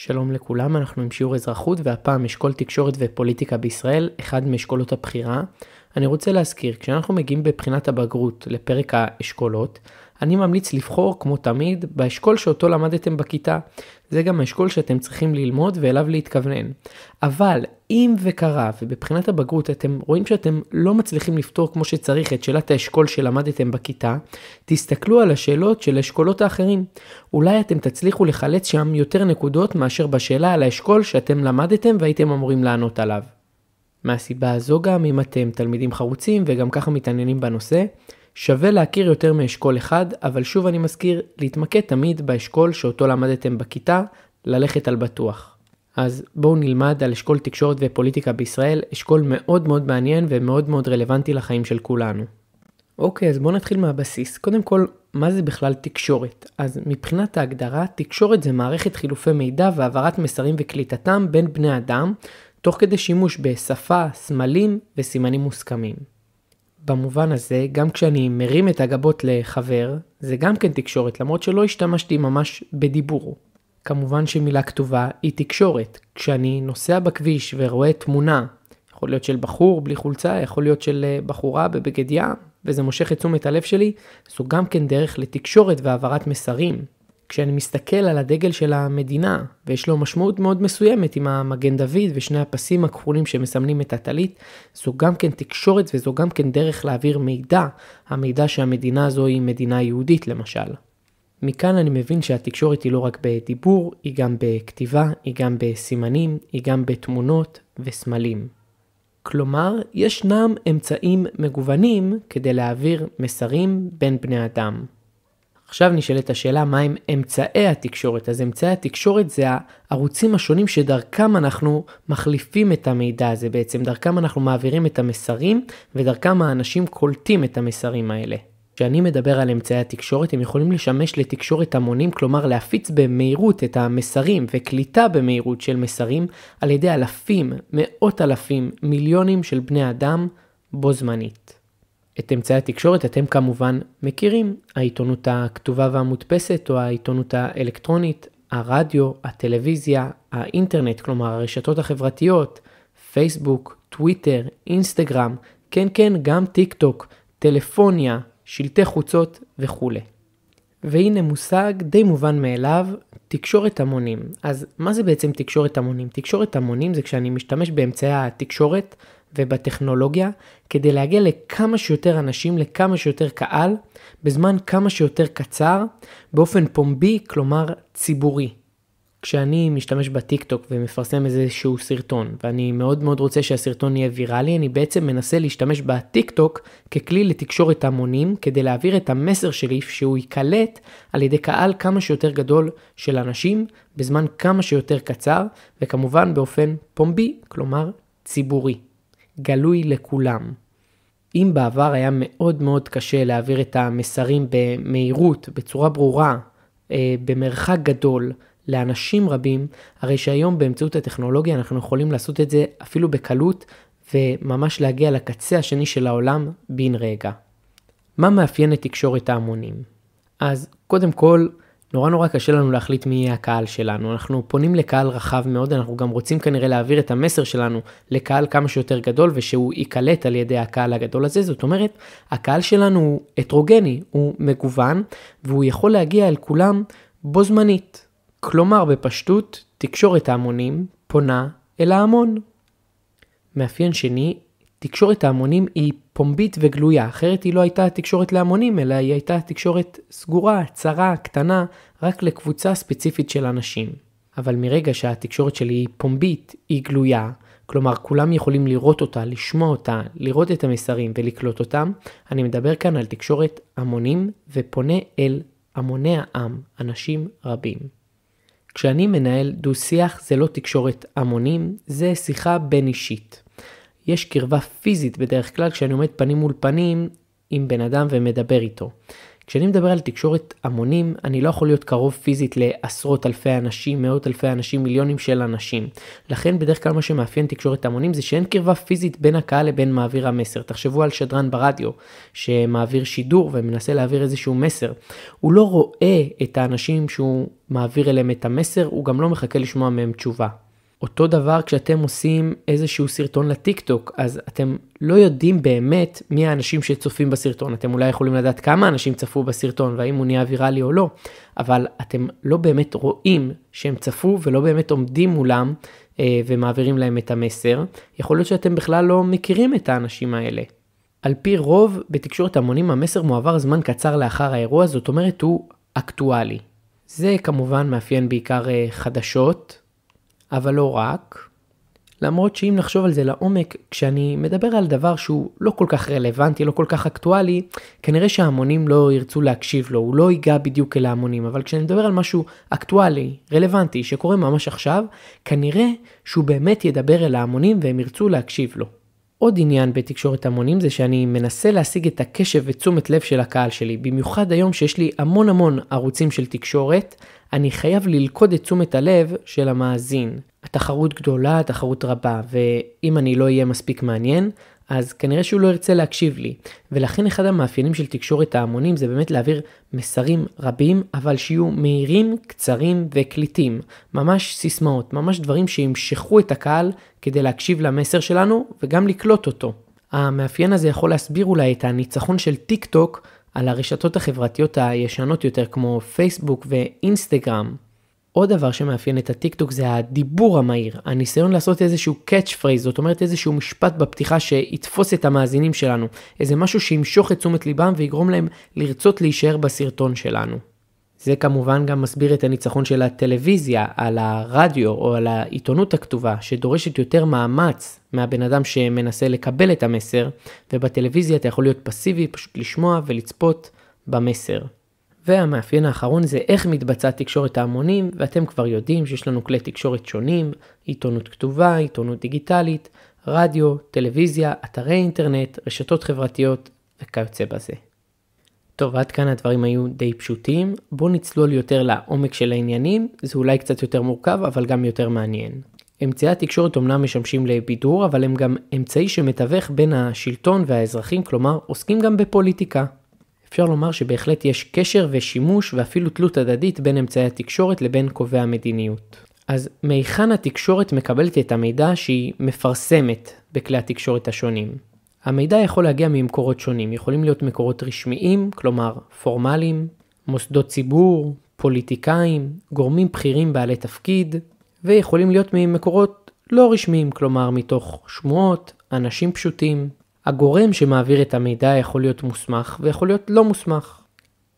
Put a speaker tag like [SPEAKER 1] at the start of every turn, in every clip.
[SPEAKER 1] שלום לכולם, אנחנו עם שיעור אזרחות והפעם אשכול תקשורת ופוליטיקה בישראל, אחד מאשכולות הבחירה. אני רוצה להזכיר, כשאנחנו מגיעים בבחינת הבגרות לפרק האשכולות, אני ממליץ לבחור, כמו תמיד, באשכול שאותו למדתם בכיתה. זה גם האשכול שאתם צריכים ללמוד ואליו להתכוונן. אבל אם וקרה ובבחינת הבגרות אתם רואים שאתם לא מצליחים לפתור כמו שצריך את שאלת האשכול שלמדתם בכיתה, תסתכלו על השאלות של האשכולות האחרים. אולי אתם תצליחו לחלץ שם יותר נקודות מאשר בשאלה על האשכול שאתם למדתם והייתם אמורים לענות עליו. מהסיבה הזו גם, אם אתם תלמידים חרוצים וגם ככה מתעניינים בנושא, שווה להכיר יותר מאשכול אחד, אבל שוב אני מזכיר, להתמקד תמיד באשכול שאותו למדתם בכיתה, ללכת על בטוח. אז בואו נלמד על אשכול תקשורת ופוליטיקה בישראל, אשכול מאוד מאוד מעניין ומאוד מאוד רלוונטי לחיים של כולנו. אוקיי, אז בואו נתחיל מהבסיס. קודם כל, מה זה בכלל תקשורת? אז מבחינת ההגדרה, תקשורת זה מערכת חילופי מידע והעברת מסרים וקליטתם בין בני אדם, תוך כדי שימוש בשפה, סמלים וסימנים מוסכמים. במובן הזה, גם כשאני מרים את הגבות לחבר, זה גם כן תקשורת, למרות שלא השתמשתי ממש בדיבור. כמובן שמילה כתובה היא תקשורת. כשאני נוסע בכביש ורואה תמונה, יכול להיות של בחור בלי חולצה, יכול להיות של אה, בחורה בבגד ים, וזה מושך את תשומת הלב שלי, זו גם כן דרך לתקשורת והעברת מסרים. כשאני מסתכל על הדגל של המדינה, ויש לו משמעות מאוד מסוימת עם המגן דוד ושני הפסים הכחולים שמסמנים את הטלית, זו גם כן תקשורת וזו גם כן דרך להעביר מידע, המידע שהמדינה הזו היא מדינה יהודית למשל. מכאן אני מבין שהתקשורת היא לא רק בדיבור, היא גם בכתיבה, היא גם בסימנים, היא גם בתמונות וסמלים. כלומר, ישנם אמצעים מגוונים כדי להעביר מסרים בין בני אדם. עכשיו נשאלת השאלה הם אמצעי התקשורת. אז אמצעי התקשורת זה הערוצים השונים שדרכם אנחנו מחליפים את המידע הזה בעצם, דרכם אנחנו מעבירים את המסרים ודרכם האנשים קולטים את המסרים האלה. כשאני מדבר על אמצעי התקשורת, הם יכולים לשמש לתקשורת המונים, כלומר להפיץ במהירות את המסרים וקליטה במהירות של מסרים על ידי אלפים, מאות אלפים, מיליונים של בני אדם בו זמנית. את אמצעי התקשורת אתם כמובן מכירים, העיתונות הכתובה והמודפסת או העיתונות האלקטרונית, הרדיו, הטלוויזיה, האינטרנט, כלומר הרשתות החברתיות, פייסבוק, טוויטר, אינסטגרם, כן כן גם טיק טוק, טלפוניה, שלטי חוצות וכולי. והנה מושג די מובן מאליו, תקשורת המונים. אז מה זה בעצם תקשורת המונים? תקשורת המונים זה כשאני משתמש באמצעי התקשורת ובטכנולוגיה כדי להגיע לכמה שיותר אנשים, לכמה שיותר קהל, בזמן כמה שיותר קצר, באופן פומבי, כלומר ציבורי. כשאני משתמש בטיקטוק ומפרסם איזשהו סרטון, ואני מאוד מאוד רוצה שהסרטון יהיה ויראלי, אני בעצם מנסה להשתמש בטיקטוק ככלי לתקשורת המונים, כדי להעביר את המסר שלי שהוא ייקלט על ידי קהל כמה שיותר גדול של אנשים, בזמן כמה שיותר קצר, וכמובן באופן פומבי, כלומר ציבורי. גלוי לכולם. אם בעבר היה מאוד מאוד קשה להעביר את המסרים במהירות, בצורה ברורה, אה, במרחק גדול, לאנשים רבים, הרי שהיום באמצעות הטכנולוגיה אנחנו יכולים לעשות את זה אפילו בקלות וממש להגיע לקצה השני של העולם בן רגע. מה מאפיין את תקשורת ההמונים? אז קודם כל, נורא נורא קשה לנו להחליט מי יהיה הקהל שלנו. אנחנו פונים לקהל רחב מאוד, אנחנו גם רוצים כנראה להעביר את המסר שלנו לקהל כמה שיותר גדול ושהוא ייקלט על ידי הקהל הגדול הזה. זאת אומרת, הקהל שלנו הוא הטרוגני, הוא מגוון, והוא יכול להגיע אל כולם בו זמנית. כלומר, בפשטות, תקשורת ההמונים פונה אל ההמון. מאפיין שני, תקשורת ההמונים היא פומבית וגלויה, אחרת היא לא הייתה תקשורת להמונים, אלא היא הייתה תקשורת סגורה, צרה, קטנה, רק לקבוצה ספציפית של אנשים. אבל מרגע שהתקשורת שלי היא פומבית, היא גלויה, כלומר כולם יכולים לראות אותה, לשמוע אותה, לראות את המסרים ולקלוט אותם, אני מדבר כאן על תקשורת המונים ופונה אל המוני העם, אנשים רבים. כשאני מנהל דו-שיח זה לא תקשורת המונים, זה שיחה בין אישית. יש קרבה פיזית בדרך כלל כשאני עומד פנים מול פנים עם בן אדם ומדבר איתו. כשאני מדבר על תקשורת המונים, אני לא יכול להיות קרוב פיזית לעשרות אלפי אנשים, מאות אלפי אנשים, מיליונים של אנשים. לכן בדרך כלל מה שמאפיין תקשורת המונים זה שאין קרבה פיזית בין הקהל לבין מעביר המסר. תחשבו על שדרן ברדיו שמעביר שידור ומנסה להעביר איזשהו מסר. הוא לא רואה את האנשים שהוא מעביר אליהם את המסר, הוא גם לא מחכה לשמוע מהם תשובה. אותו דבר כשאתם עושים איזשהו סרטון לטיק טוק, אז אתם לא יודעים באמת מי האנשים שצופים בסרטון. אתם אולי יכולים לדעת כמה אנשים צפו בסרטון והאם הוא נהיה ויראלי או לא, אבל אתם לא באמת רואים שהם צפו ולא באמת עומדים מולם אה, ומעבירים להם את המסר. יכול להיות שאתם בכלל לא מכירים את האנשים האלה. על פי רוב, בתקשורת המונים המסר מועבר זמן קצר לאחר האירוע, זאת אומרת הוא אקטואלי. זה כמובן מאפיין בעיקר אה, חדשות, אבל לא רק. למרות שאם נחשוב על זה לעומק, כשאני מדבר על דבר שהוא לא כל כך רלוונטי, לא כל כך אקטואלי, כנראה שההמונים לא ירצו להקשיב לו, הוא לא ייגע בדיוק אל ההמונים, אבל כשאני מדבר על משהו אקטואלי, רלוונטי, שקורה ממש עכשיו, כנראה שהוא באמת ידבר אל ההמונים והם ירצו להקשיב לו. עוד עניין בתקשורת המונים זה שאני מנסה להשיג את הקשב ותשומת לב של הקהל שלי, במיוחד היום שיש לי המון המון ערוצים של תקשורת, אני חייב ללכוד את תשומת הלב של המאזין. התחרות גדולה, התחרות רבה, ואם אני לא אהיה מספיק מעניין, אז כנראה שהוא לא ירצה להקשיב לי. ולכן אחד המאפיינים של תקשורת ההמונים זה באמת להעביר מסרים רבים, אבל שיהיו מהירים, קצרים וקליטים. ממש סיסמאות, ממש דברים שימשכו את הקהל כדי להקשיב למסר שלנו וגם לקלוט אותו. המאפיין הזה יכול להסביר אולי את הניצחון של טיק טוק על הרשתות החברתיות הישנות יותר כמו פייסבוק ואינסטגרם. עוד דבר שמאפיין את הטיקטוק זה הדיבור המהיר, הניסיון לעשות איזשהו קאץ' פרייז, זאת אומרת איזשהו משפט בפתיחה שיתפוס את המאזינים שלנו, איזה משהו שימשוך את תשומת ליבם ויגרום להם לרצות להישאר בסרטון שלנו. זה כמובן גם מסביר את הניצחון של הטלוויזיה על הרדיו או על העיתונות הכתובה, שדורשת יותר מאמץ מהבן אדם שמנסה לקבל את המסר, ובטלוויזיה אתה יכול להיות פסיבי, פשוט לשמוע ולצפות במסר. והמאפיין האחרון זה איך מתבצעת תקשורת ההמונים, ואתם כבר יודעים שיש לנו כלי תקשורת שונים, עיתונות כתובה, עיתונות דיגיטלית, רדיו, טלוויזיה, אתרי אינטרנט, רשתות חברתיות וכיוצא בזה. טוב, עד כאן הדברים היו די פשוטים, בואו נצלול יותר לעומק של העניינים, זה אולי קצת יותר מורכב, אבל גם יותר מעניין. אמצעי התקשורת אומנם משמשים לבידור, אבל הם גם אמצעי שמתווך בין השלטון והאזרחים, כלומר עוסקים גם בפוליטיקה. אפשר לומר שבהחלט יש קשר ושימוש ואפילו תלות הדדית בין אמצעי התקשורת לבין קובעי המדיניות. אז מהיכן התקשורת מקבלת את המידע שהיא מפרסמת בכלי התקשורת השונים? המידע יכול להגיע ממקורות שונים, יכולים להיות מקורות רשמיים, כלומר פורמליים, מוסדות ציבור, פוליטיקאים, גורמים בכירים בעלי תפקיד, ויכולים להיות ממקורות לא רשמיים, כלומר מתוך שמועות, אנשים פשוטים, הגורם שמעביר את המידע יכול להיות מוסמך ויכול להיות לא מוסמך.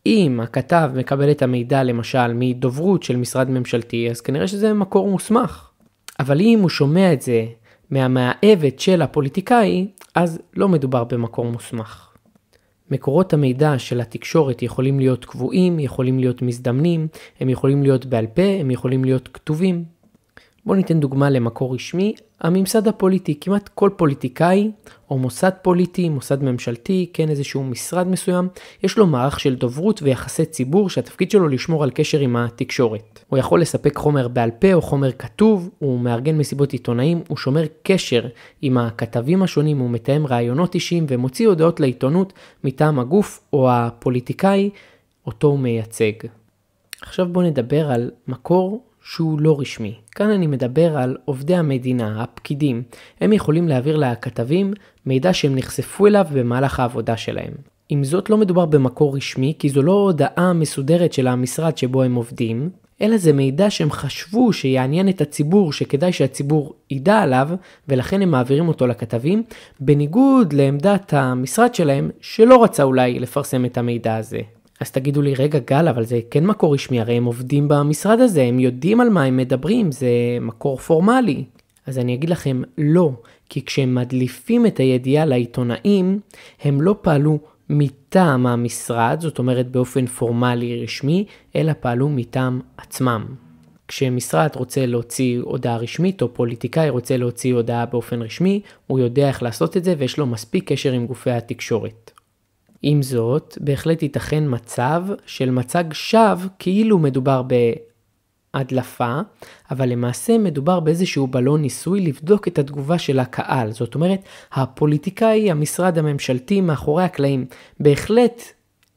[SPEAKER 1] אם הכתב מקבל את המידע למשל מדוברות של משרד ממשלתי, אז כנראה שזה מקור מוסמך. אבל אם הוא שומע את זה מהמאהבת של הפוליטיקאי, אז לא מדובר במקור מוסמך. מקורות המידע של התקשורת יכולים להיות קבועים, יכולים להיות מזדמנים, הם יכולים להיות בעל פה, הם יכולים להיות כתובים. בואו ניתן דוגמה למקור רשמי, הממסד הפוליטי, כמעט כל פוליטיקאי או מוסד פוליטי, מוסד ממשלתי, כן איזשהו משרד מסוים, יש לו מערך של דוברות ויחסי ציבור שהתפקיד שלו לשמור על קשר עם התקשורת. הוא יכול לספק חומר בעל פה או חומר כתוב, הוא מארגן מסיבות עיתונאים, הוא שומר קשר עם הכתבים השונים, הוא מתאם ראיונות אישיים ומוציא הודעות לעיתונות מטעם הגוף או הפוליטיקאי אותו הוא מייצג. עכשיו בואו נדבר על מקור שהוא לא רשמי. כאן אני מדבר על עובדי המדינה, הפקידים. הם יכולים להעביר לכתבים מידע שהם נחשפו אליו במהלך העבודה שלהם. עם זאת לא מדובר במקור רשמי, כי זו לא הודעה מסודרת של המשרד שבו הם עובדים, אלא זה מידע שהם חשבו שיעניין את הציבור, שכדאי שהציבור ידע עליו, ולכן הם מעבירים אותו לכתבים, בניגוד לעמדת המשרד שלהם, שלא רצה אולי לפרסם את המידע הזה. אז תגידו לי, רגע גל, אבל זה כן מקור רשמי, הרי הם עובדים במשרד הזה, הם יודעים על מה הם מדברים, זה מקור פורמלי. אז אני אגיד לכם, לא, כי כשהם מדליפים את הידיעה לעיתונאים, הם לא פעלו מטעם המשרד, זאת אומרת באופן פורמלי רשמי, אלא פעלו מטעם עצמם. כשמשרד רוצה להוציא הודעה רשמית, או פוליטיקאי רוצה להוציא הודעה באופן רשמי, הוא יודע איך לעשות את זה ויש לו מספיק קשר עם גופי התקשורת. עם זאת, בהחלט ייתכן מצב של מצג שווא כאילו מדובר בהדלפה, אבל למעשה מדובר באיזשהו בלון ניסוי לבדוק את התגובה של הקהל. זאת אומרת, הפוליטיקאי, המשרד הממשלתי, מאחורי הקלעים, בהחלט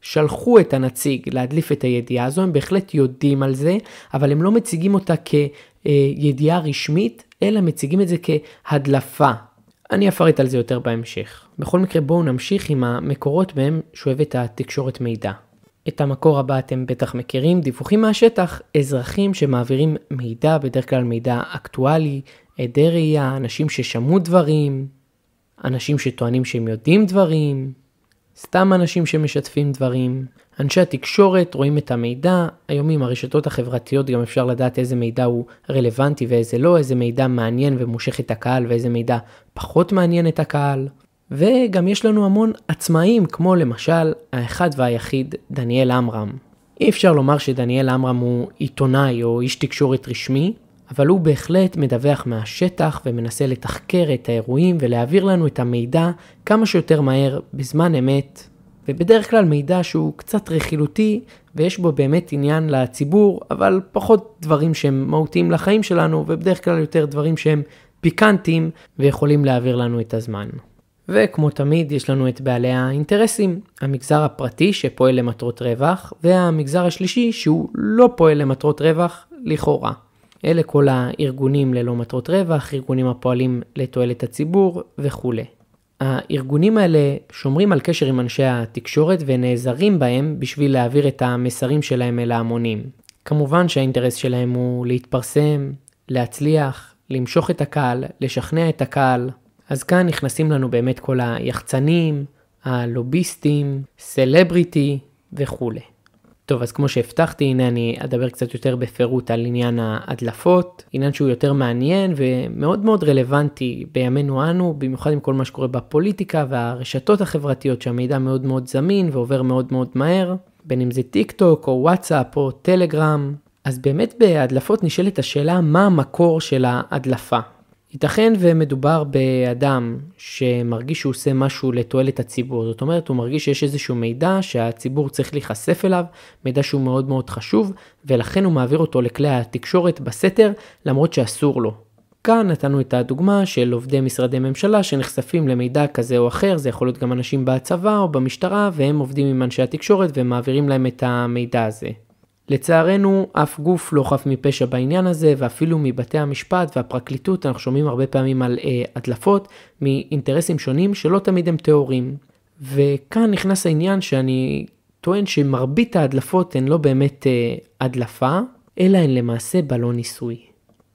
[SPEAKER 1] שלחו את הנציג להדליף את הידיעה הזו, הם בהחלט יודעים על זה, אבל הם לא מציגים אותה כידיעה רשמית, אלא מציגים את זה כהדלפה, אני אפרט על זה יותר בהמשך. בכל מקרה בואו נמשיך עם המקורות בהם שואבת התקשורת מידע. את המקור הבא אתם בטח מכירים, דיווחים מהשטח, אזרחים שמעבירים מידע, בדרך כלל מידע אקטואלי, עדי ראייה, אנשים ששמעו דברים, אנשים שטוענים שהם יודעים דברים, סתם אנשים שמשתפים דברים. אנשי התקשורת רואים את המידע, היום עם הרשתות החברתיות גם אפשר לדעת איזה מידע הוא רלוונטי ואיזה לא, איזה מידע מעניין ומושך את הקהל ואיזה מידע פחות מעניין את הקהל. וגם יש לנו המון עצמאים, כמו למשל האחד והיחיד דניאל עמרם. אי אפשר לומר שדניאל עמרם הוא עיתונאי או איש תקשורת רשמי, אבל הוא בהחלט מדווח מהשטח ומנסה לתחקר את האירועים ולהעביר לנו את המידע כמה שיותר מהר, בזמן אמת, ובדרך כלל מידע שהוא קצת רכילותי ויש בו באמת עניין לציבור, אבל פחות דברים שהם מהותיים לחיים שלנו, ובדרך כלל יותר דברים שהם פיקנטיים ויכולים להעביר לנו את הזמן. וכמו תמיד יש לנו את בעלי האינטרסים, המגזר הפרטי שפועל למטרות רווח, והמגזר השלישי שהוא לא פועל למטרות רווח, לכאורה. אלה כל הארגונים ללא מטרות רווח, ארגונים הפועלים לתועלת הציבור וכולי. הארגונים האלה שומרים על קשר עם אנשי התקשורת ונעזרים בהם בשביל להעביר את המסרים שלהם אל ההמונים. כמובן שהאינטרס שלהם הוא להתפרסם, להצליח, למשוך את הקהל, לשכנע את הקהל. אז כאן נכנסים לנו באמת כל היחצנים, הלוביסטים, סלבריטי וכולי. טוב, אז כמו שהבטחתי, הנה אני אדבר קצת יותר בפירוט על עניין ההדלפות, עניין שהוא יותר מעניין ומאוד מאוד רלוונטי בימינו אנו, במיוחד עם כל מה שקורה בפוליטיקה והרשתות החברתיות, שהמידע מאוד מאוד זמין ועובר מאוד מאוד מהר, בין אם זה טיק טוק או וואטסאפ או טלגרם. אז באמת בהדלפות נשאלת השאלה מה המקור של ההדלפה. ייתכן ומדובר באדם שמרגיש שהוא עושה משהו לתועלת הציבור, זאת אומרת הוא מרגיש שיש איזשהו מידע שהציבור צריך להיחשף אליו, מידע שהוא מאוד מאוד חשוב, ולכן הוא מעביר אותו לכלי התקשורת בסתר, למרות שאסור לו. כאן נתנו את הדוגמה של עובדי משרדי ממשלה שנחשפים למידע כזה או אחר, זה יכול להיות גם אנשים בצבא או במשטרה, והם עובדים עם אנשי התקשורת ומעבירים להם את המידע הזה. לצערנו, אף גוף לא חף מפשע בעניין הזה, ואפילו מבתי המשפט והפרקליטות אנחנו שומעים הרבה פעמים על אה, הדלפות מאינטרסים שונים שלא תמיד הם טהורים. וכאן נכנס העניין שאני טוען שמרבית ההדלפות הן לא באמת אה, הדלפה, אלא הן למעשה בלון ניסוי.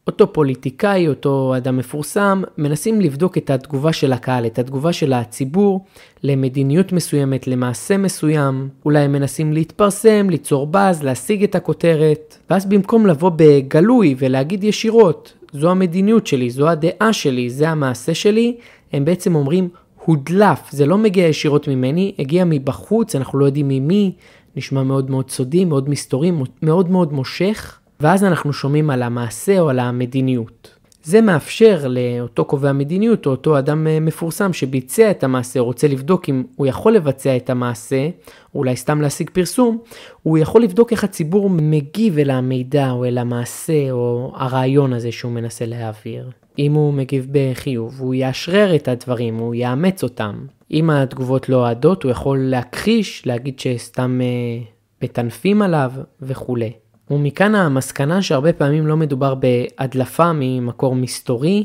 [SPEAKER 1] אותו פוליטיקאי, אותו אדם מפורסם, מנסים לבדוק את התגובה של הקהל, את התגובה של הציבור למדיניות מסוימת, למעשה מסוים. אולי הם מנסים להתפרסם, ליצור באז, להשיג את הכותרת. ואז במקום לבוא בגלוי ולהגיד ישירות, זו המדיניות שלי, זו הדעה שלי, זה המעשה שלי, הם בעצם אומרים, הודלף, זה לא מגיע ישירות ממני, הגיע מבחוץ, אנחנו לא יודעים ממי, נשמע מאוד מאוד סודי, מאוד מסתורי, מאוד מאוד מושך. ואז אנחנו שומעים על המעשה או על המדיניות. זה מאפשר לאותו קובע מדיניות או אותו אדם אה, מפורסם שביצע את המעשה, רוצה לבדוק אם הוא יכול לבצע את המעשה, אולי סתם להשיג פרסום, הוא יכול לבדוק איך הציבור מגיב אל המידע או אל המעשה או הרעיון הזה שהוא מנסה להעביר. אם הוא מגיב בחיוב, הוא יאשרר את הדברים, הוא יאמץ אותם. אם התגובות לא אוהדות, הוא יכול להכחיש, להגיד שסתם אה, מטנפים עליו וכולי. ומכאן המסקנה שהרבה פעמים לא מדובר בהדלפה ממקור מסתורי,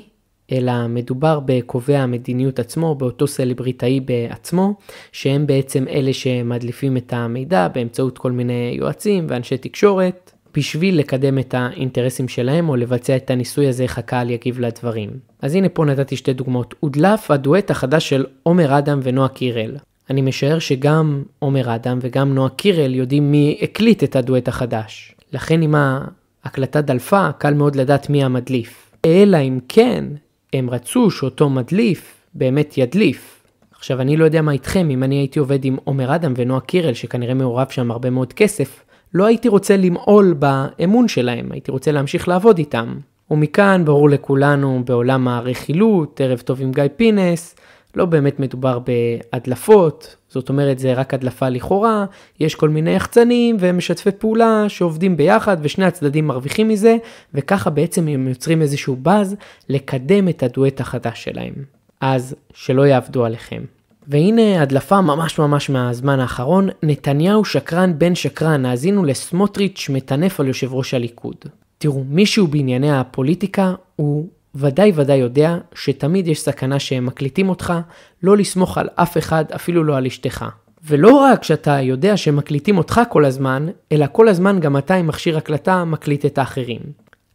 [SPEAKER 1] אלא מדובר בקובע המדיניות עצמו, באותו סלבריטאי בעצמו, שהם בעצם אלה שמדליפים את המידע באמצעות כל מיני יועצים ואנשי תקשורת, בשביל לקדם את האינטרסים שלהם או לבצע את הניסוי הזה איך הקהל יגיב לדברים. אז הנה פה נתתי שתי דוגמאות. הודלף הדואט החדש של עומר אדם ונועה קירל. אני משער שגם עומר אדם וגם נועה קירל יודעים מי הקליט את הדואט החדש. לכן אם ההקלטה דלפה, קל מאוד לדעת מי המדליף. אלא אם כן, הם רצו שאותו מדליף באמת ידליף. עכשיו, אני לא יודע מה איתכם, אם אני הייתי עובד עם עומר אדם ונועה קירל, שכנראה מעורב שם הרבה מאוד כסף, לא הייתי רוצה למעול באמון שלהם, הייתי רוצה להמשיך לעבוד איתם. ומכאן ברור לכולנו בעולם הרכילות, ערב טוב עם גיא פינס, לא באמת מדובר בהדלפות, זאת אומרת זה רק הדלפה לכאורה, יש כל מיני יחצנים ומשתפי פעולה שעובדים ביחד ושני הצדדים מרוויחים מזה, וככה בעצם הם יוצרים איזשהו באז לקדם את הדואט החדש שלהם. אז שלא יעבדו עליכם. והנה הדלפה ממש ממש מהזמן האחרון, נתניהו שקרן בן שקרן, האזינו לסמוטריץ' מטנף על יושב ראש הליכוד. תראו, מישהו בענייני הפוליטיקה הוא ודאי ודאי יודע שתמיד יש סכנה שהם מקליטים אותך, לא לסמוך על אף אחד, אפילו לא על אשתך. ולא רק שאתה יודע שמקליטים אותך כל הזמן, אלא כל הזמן גם אתה עם מכשיר הקלטה מקליט את האחרים.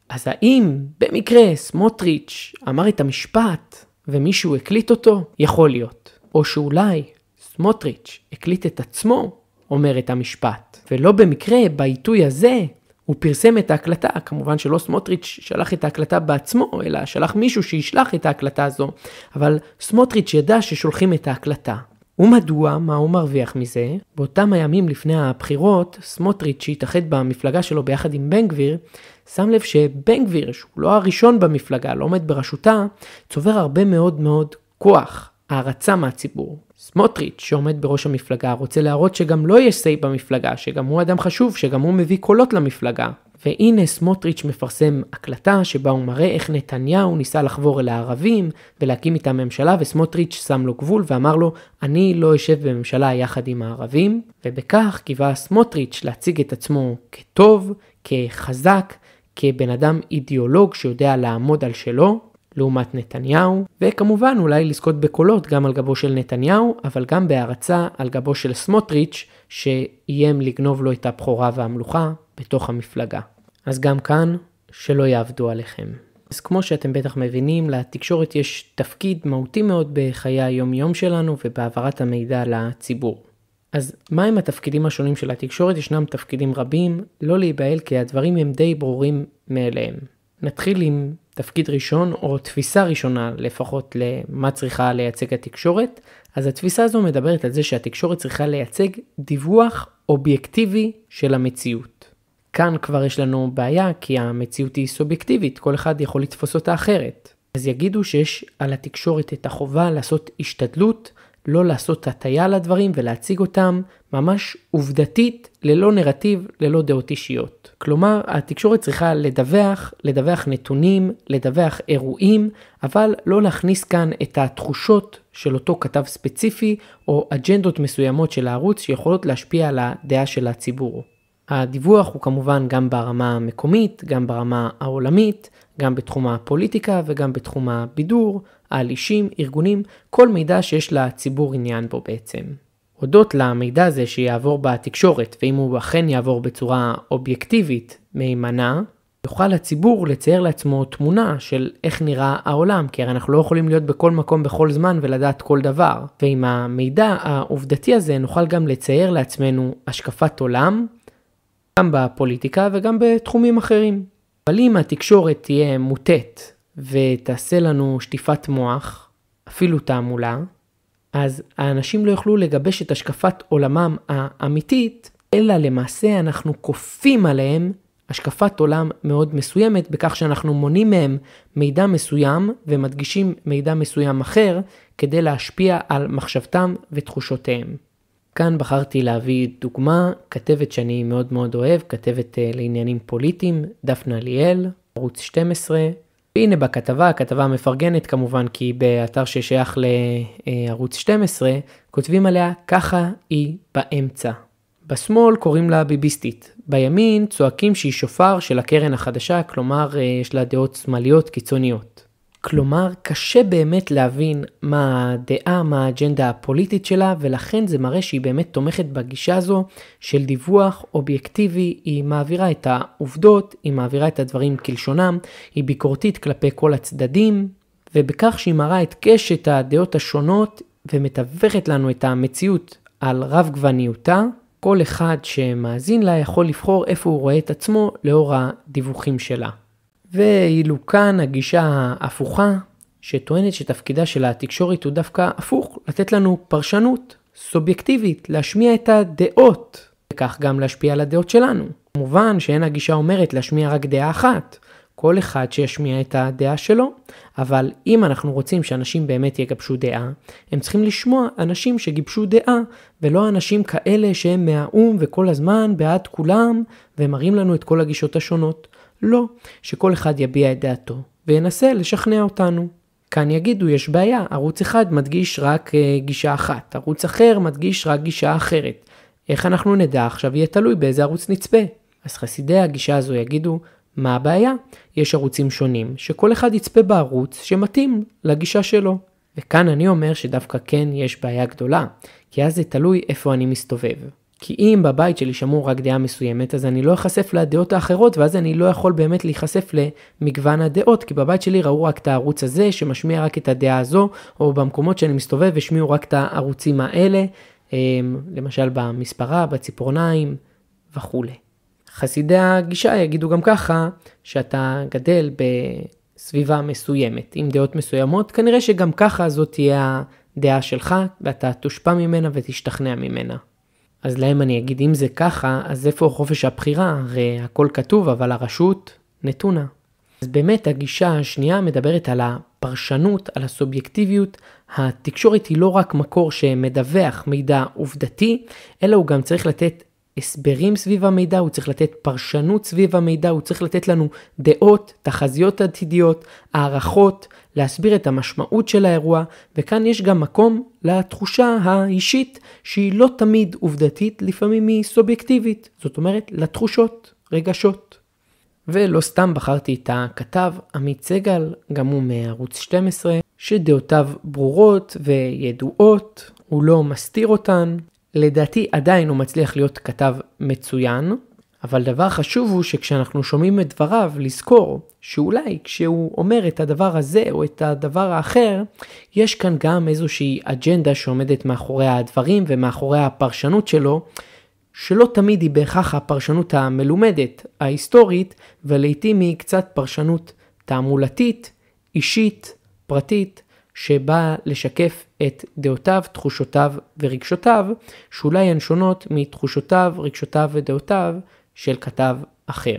[SPEAKER 1] אז האם במקרה סמוטריץ' אמר את המשפט ומישהו הקליט אותו? יכול להיות. או שאולי סמוטריץ' הקליט את עצמו אומר את המשפט. ולא במקרה, בעיתוי הזה, הוא פרסם את ההקלטה, כמובן שלא סמוטריץ' שלח את ההקלטה בעצמו, אלא שלח מישהו שישלח את ההקלטה הזו, אבל סמוטריץ' ידע ששולחים את ההקלטה. ומדוע, מה הוא מרוויח מזה? באותם הימים לפני הבחירות, סמוטריץ' שהתאחד במפלגה שלו ביחד עם בן גביר, שם לב שבן גביר, שהוא לא הראשון במפלגה, לא עומד בראשותה, צובר הרבה מאוד מאוד כוח. הערצה מהציבור. סמוטריץ', שעומד בראש המפלגה, רוצה להראות שגם לו לא יש say במפלגה, שגם הוא אדם חשוב, שגם הוא מביא קולות למפלגה. והנה סמוטריץ' מפרסם הקלטה שבה הוא מראה איך נתניהו ניסה לחבור אל הערבים ולהקים איתם ממשלה וסמוטריץ' שם לו גבול ואמר לו אני לא אשב בממשלה יחד עם הערבים ובכך קיווה סמוטריץ' להציג את עצמו כטוב, כחזק, כבן אדם אידיאולוג שיודע לעמוד על שלו לעומת נתניהו, וכמובן אולי לזכות בקולות גם על גבו של נתניהו, אבל גם בהערצה על גבו של סמוטריץ', שאיים לגנוב לו את הבכורה והמלוכה בתוך המפלגה. אז גם כאן, שלא יעבדו עליכם. אז כמו שאתם בטח מבינים, לתקשורת יש תפקיד מהותי מאוד בחיי היום-יום שלנו ובהעברת המידע לציבור. אז מהם התפקידים השונים של התקשורת? ישנם תפקידים רבים, לא להיבהל כי הדברים הם די ברורים מאליהם. נתחיל עם תפקיד ראשון או תפיסה ראשונה לפחות למה צריכה לייצג התקשורת, אז התפיסה הזו מדברת על זה שהתקשורת צריכה לייצג דיווח אובייקטיבי של המציאות. כאן כבר יש לנו בעיה כי המציאות היא סובייקטיבית, כל אחד יכול לתפוס אותה אחרת. אז יגידו שיש על התקשורת את החובה לעשות השתדלות לא לעשות הטיה לדברים ולהציג אותם ממש עובדתית, ללא נרטיב, ללא דעות אישיות. כלומר, התקשורת צריכה לדווח, לדווח נתונים, לדווח אירועים, אבל לא להכניס כאן את התחושות של אותו כתב ספציפי, או אג'נדות מסוימות של הערוץ שיכולות להשפיע על הדעה של הציבור. הדיווח הוא כמובן גם ברמה המקומית, גם ברמה העולמית, גם בתחום הפוליטיקה וגם בתחום הבידור, אישים, ארגונים, כל מידע שיש לציבור עניין בו בעצם. הודות למידע הזה שיעבור בתקשורת, ואם הוא אכן יעבור בצורה אובייקטיבית, מהימנה, יוכל הציבור לצייר לעצמו תמונה של איך נראה העולם, כי הרי אנחנו לא יכולים להיות בכל מקום בכל זמן ולדעת כל דבר. ועם המידע העובדתי הזה נוכל גם לצייר לעצמנו השקפת עולם, גם בפוליטיקה וגם בתחומים אחרים. אבל אם התקשורת תהיה מוטית ותעשה לנו שטיפת מוח, אפילו תעמולה, אז האנשים לא יוכלו לגבש את השקפת עולמם האמיתית, אלא למעשה אנחנו כופים עליהם השקפת עולם מאוד מסוימת, בכך שאנחנו מונים מהם מידע מסוים ומדגישים מידע מסוים אחר, כדי להשפיע על מחשבתם ותחושותיהם. כאן בחרתי להביא דוגמה, כתבת שאני מאוד מאוד אוהב, כתבת אה, לעניינים פוליטיים, דפנה ליאל, ערוץ 12, והנה בכתבה, הכתבה מפרגנת כמובן, כי באתר ששייך לערוץ 12, כותבים עליה, ככה היא באמצע. בשמאל קוראים לה ביביסטית, בימין צועקים שהיא שופר של הקרן החדשה, כלומר אה, יש לה דעות שמאליות קיצוניות. כלומר, קשה באמת להבין מה הדעה, מה האג'נדה הפוליטית שלה, ולכן זה מראה שהיא באמת תומכת בגישה הזו של דיווח אובייקטיבי, היא מעבירה את העובדות, היא מעבירה את הדברים כלשונם, היא ביקורתית כלפי כל הצדדים, ובכך שהיא מראה את קשת הדעות השונות ומתווכת לנו את המציאות על רב גווניותה, כל אחד שמאזין לה יכול לבחור איפה הוא רואה את עצמו לאור הדיווחים שלה. ואילו כאן הגישה ההפוכה, שטוענת שתפקידה של התקשורת הוא דווקא הפוך, לתת לנו פרשנות סובייקטיבית, להשמיע את הדעות, וכך גם להשפיע על הדעות שלנו. כמובן שאין הגישה אומרת להשמיע רק דעה אחת, כל אחד שישמיע את הדעה שלו, אבל אם אנחנו רוצים שאנשים באמת יגבשו דעה, הם צריכים לשמוע אנשים שגיבשו דעה, ולא אנשים כאלה שהם מהאו"ם וכל הזמן בעד כולם, ומראים לנו את כל הגישות השונות. לא, שכל אחד יביע את דעתו וינסה לשכנע אותנו. כאן יגידו יש בעיה, ערוץ אחד מדגיש רק uh, גישה אחת, ערוץ אחר מדגיש רק גישה אחרת. איך אנחנו נדע עכשיו יהיה תלוי באיזה ערוץ נצפה. אז חסידי הגישה הזו יגידו, מה הבעיה? יש ערוצים שונים, שכל אחד יצפה בערוץ שמתאים לגישה שלו. וכאן אני אומר שדווקא כן יש בעיה גדולה, כי אז זה תלוי איפה אני מסתובב. כי אם בבית שלי שמעו רק דעה מסוימת, אז אני לא אחשף לדעות האחרות, ואז אני לא יכול באמת להיחשף למגוון הדעות, כי בבית שלי ראו רק את הערוץ הזה, שמשמיע רק את הדעה הזו, או במקומות שאני מסתובב השמיעו רק את הערוצים האלה, אמ, למשל במספרה, בציפורניים וכולי. חסידי הגישה יגידו גם ככה, שאתה גדל בסביבה מסוימת, עם דעות מסוימות, כנראה שגם ככה זאת תהיה הדעה שלך, ואתה תושפע ממנה ותשתכנע ממנה. אז להם אני אגיד, אם זה ככה, אז איפה חופש הבחירה? הרי הכל כתוב, אבל הרשות נתונה. אז באמת הגישה השנייה מדברת על הפרשנות, על הסובייקטיביות. התקשורת היא לא רק מקור שמדווח מידע עובדתי, אלא הוא גם צריך לתת הסברים סביב המידע, הוא צריך לתת פרשנות סביב המידע, הוא צריך לתת לנו דעות, תחזיות עתידיות, הערכות, להסביר את המשמעות של האירוע, וכאן יש גם מקום לתחושה האישית שהיא לא תמיד עובדתית, לפעמים היא סובייקטיבית, זאת אומרת לתחושות, רגשות. ולא סתם בחרתי את הכתב עמית סגל, גם הוא מערוץ 12, שדעותיו ברורות וידועות, הוא לא מסתיר אותן, לדעתי עדיין הוא מצליח להיות כתב מצוין, אבל דבר חשוב הוא שכשאנחנו שומעים את דבריו, לזכור שאולי כשהוא אומר את הדבר הזה או את הדבר האחר, יש כאן גם איזושהי אג'נדה שעומדת מאחורי הדברים ומאחורי הפרשנות שלו, שלא תמיד היא בהכרח הפרשנות המלומדת, ההיסטורית, ולעיתים היא קצת פרשנות תעמולתית, אישית, פרטית, שבא לשקף את דעותיו, תחושותיו ורגשותיו, שאולי הן שונות מתחושותיו, רגשותיו ודעותיו של כתב אחר.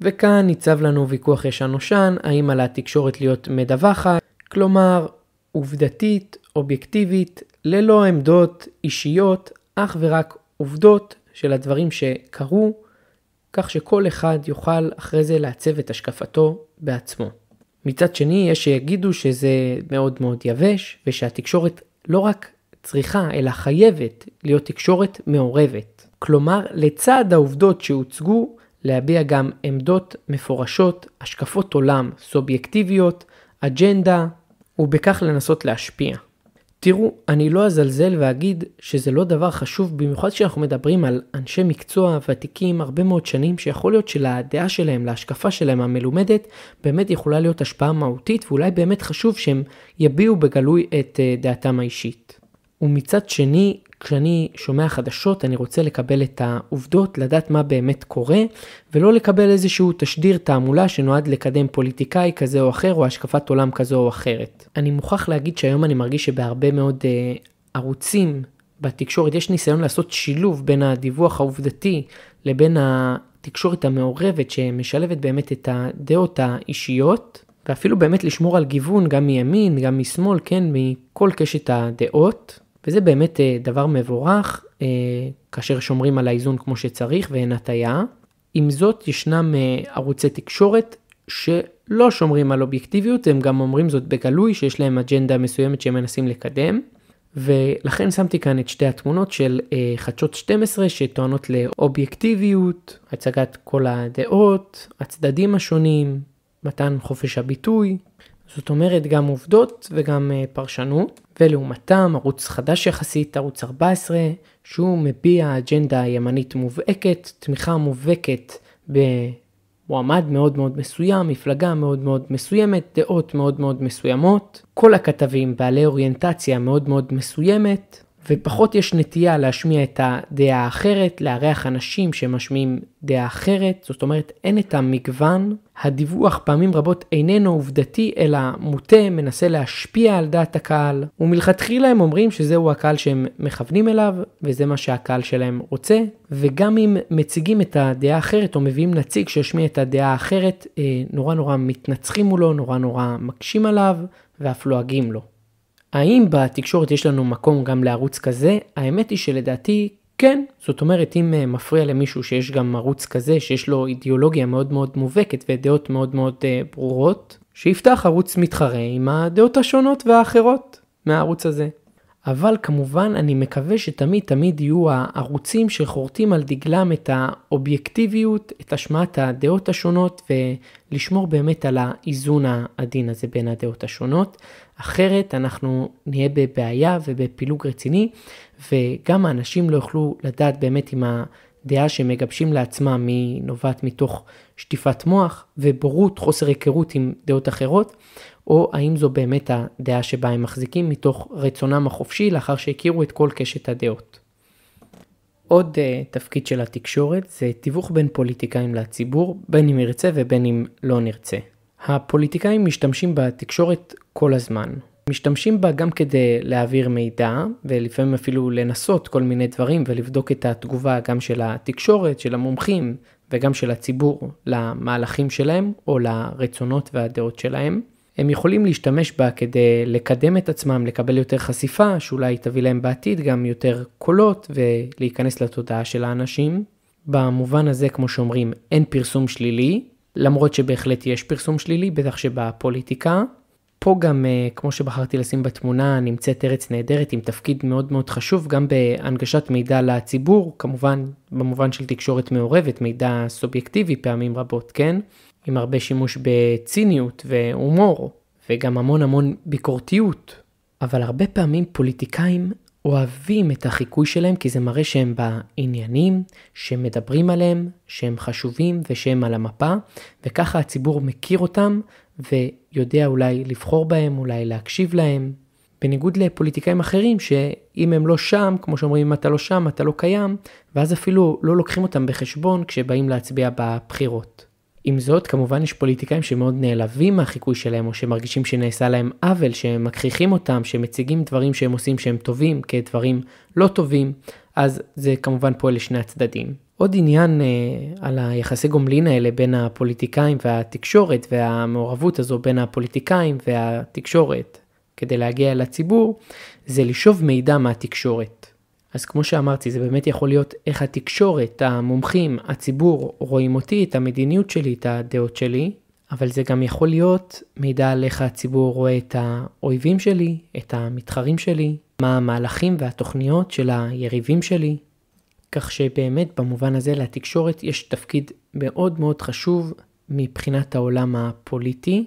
[SPEAKER 1] וכאן ניצב לנו ויכוח ישן נושן, האם על התקשורת להיות מדווחת, כלומר עובדתית, אובייקטיבית, ללא עמדות אישיות, אך ורק עובדות של הדברים שקרו, כך שכל אחד יוכל אחרי זה לעצב את השקפתו בעצמו. מצד שני, יש שיגידו שזה מאוד מאוד יבש, ושהתקשורת לא רק צריכה, אלא חייבת להיות תקשורת מעורבת. כלומר, לצד העובדות שהוצגו, להביע גם עמדות מפורשות, השקפות עולם סובייקטיביות, אג'נדה, ובכך לנסות להשפיע. תראו, אני לא אזלזל ואגיד שזה לא דבר חשוב, במיוחד כשאנחנו מדברים על אנשי מקצוע ותיקים הרבה מאוד שנים, שיכול להיות שלדעה שלהם, להשקפה שלהם המלומדת, באמת יכולה להיות השפעה מהותית, ואולי באמת חשוב שהם יביעו בגלוי את אה, דעתם האישית. ומצד שני, כשאני שומע חדשות אני רוצה לקבל את העובדות, לדעת מה באמת קורה, ולא לקבל איזשהו תשדיר תעמולה שנועד לקדם פוליטיקאי כזה או אחר, או השקפת עולם כזו או אחרת. אני מוכרח להגיד שהיום אני מרגיש שבהרבה מאוד אה, ערוצים בתקשורת יש ניסיון לעשות שילוב בין הדיווח העובדתי לבין התקשורת המעורבת שמשלבת באמת את הדעות האישיות. ואפילו באמת לשמור על גיוון גם מימין, גם משמאל, כן, מכל קשת הדעות. וזה באמת אה, דבר מבורך, אה, כאשר שומרים על האיזון כמו שצריך ואין הטייה. עם זאת, ישנם אה, ערוצי תקשורת שלא שומרים על אובייקטיביות, הם גם אומרים זאת בגלוי, שיש להם אג'נדה מסוימת שהם מנסים לקדם. ולכן שמתי כאן את שתי התמונות של חדשות 12 שטוענות לאובייקטיביות, הצגת כל הדעות, הצדדים השונים, מתן חופש הביטוי, זאת אומרת גם עובדות וגם אה, פרשנות, ולעומתם ערוץ חדש יחסית, ערוץ 14, שהוא מביע אג'נדה ימנית מובהקת, תמיכה מובהקת במועמד מאוד מאוד מסוים, מפלגה מאוד מאוד מסוימת, דעות מאוד מאוד מסוימות, כל הכתבים בעלי אוריינטציה מאוד מאוד מסוימת, ופחות יש נטייה להשמיע את הדעה האחרת, לארח אנשים שמשמיעים דעה אחרת, זאת אומרת אין את המגוון. הדיווח פעמים רבות איננו עובדתי אלא מוטה, מנסה להשפיע על דעת הקהל, ומלכתחילה הם אומרים שזהו הקהל שהם מכוונים אליו, וזה מה שהקהל שלהם רוצה, וגם אם מציגים את הדעה האחרת או מביאים נציג שישמיע את הדעה האחרת, אה, נורא נורא מתנצחים מולו, נורא נורא מקשים עליו, ואף לועגים לא לו. האם בתקשורת יש לנו מקום גם לערוץ כזה? האמת היא שלדעתי כן. זאת אומרת, אם אה, מפריע למישהו שיש גם ערוץ כזה, שיש לו אידיאולוגיה מאוד מאוד מובהקת ודעות מאוד מאוד uh, ברורות, שיפתח ערוץ מתחרה עם הדעות השונות והאחרות מהערוץ הזה. אבל כמובן אני מקווה שתמיד תמיד יהיו הערוצים שחורטים על דגלם את האובייקטיביות, את השמעת הדעות השונות ולשמור באמת על האיזון העדין הזה בין הדעות השונות. אחרת אנחנו נהיה בבעיה ובפילוג רציני, וגם האנשים לא יוכלו לדעת באמת אם הדעה שמגבשים לעצמם היא נובעת מתוך שטיפת מוח ובורות, חוסר היכרות עם דעות אחרות, או האם זו באמת הדעה שבה הם מחזיקים מתוך רצונם החופשי לאחר שהכירו את כל קשת הדעות. עוד uh, תפקיד של התקשורת זה תיווך בין פוליטיקאים לציבור, בין אם ירצה ובין אם לא נרצה. הפוליטיקאים משתמשים בתקשורת כל הזמן. משתמשים בה גם כדי להעביר מידע, ולפעמים אפילו לנסות כל מיני דברים ולבדוק את התגובה גם של התקשורת, של המומחים וגם של הציבור למהלכים שלהם או לרצונות והדעות שלהם. הם יכולים להשתמש בה כדי לקדם את עצמם, לקבל יותר חשיפה, שאולי תביא להם בעתיד גם יותר קולות ולהיכנס לתודעה של האנשים. במובן הזה, כמו שאומרים, אין פרסום שלילי, למרות שבהחלט יש פרסום שלילי, בטח שבפוליטיקה. פה גם, אה, כמו שבחרתי לשים בתמונה, נמצאת ארץ נהדרת עם תפקיד מאוד מאוד חשוב גם בהנגשת מידע לציבור, כמובן במובן של תקשורת מעורבת, מידע סובייקטיבי פעמים רבות, כן? עם הרבה שימוש בציניות והומור, וגם המון המון ביקורתיות. אבל הרבה פעמים פוליטיקאים אוהבים את החיקוי שלהם כי זה מראה שהם בעניינים, מדברים עליהם, שהם חשובים ושהם על המפה, וככה הציבור מכיר אותם ויודע אולי לבחור בהם, אולי להקשיב להם. בניגוד לפוליטיקאים אחרים שאם הם לא שם, כמו שאומרים אם אתה לא שם אתה לא קיים, ואז אפילו לא לוקחים אותם בחשבון כשבאים להצביע בבחירות. עם זאת, כמובן יש פוליטיקאים שמאוד נעלבים מהחיקוי שלהם, או שמרגישים שנעשה להם עוול, שהם מכריחים אותם, שמציגים דברים שהם עושים שהם טובים כדברים לא טובים, אז זה כמובן פועל לשני הצדדים. עוד עניין אה, על היחסי גומלין האלה בין הפוליטיקאים והתקשורת והמעורבות הזו בין הפוליטיקאים והתקשורת כדי להגיע לציבור, זה לשאוב מידע מהתקשורת. אז כמו שאמרתי, זה באמת יכול להיות איך התקשורת, המומחים, הציבור רואים אותי, את המדיניות שלי, את הדעות שלי, אבל זה גם יכול להיות מידע על איך הציבור רואה את האויבים שלי, את המתחרים שלי, מה המהלכים והתוכניות של היריבים שלי. כך שבאמת במובן הזה לתקשורת יש תפקיד מאוד מאוד חשוב מבחינת העולם הפוליטי,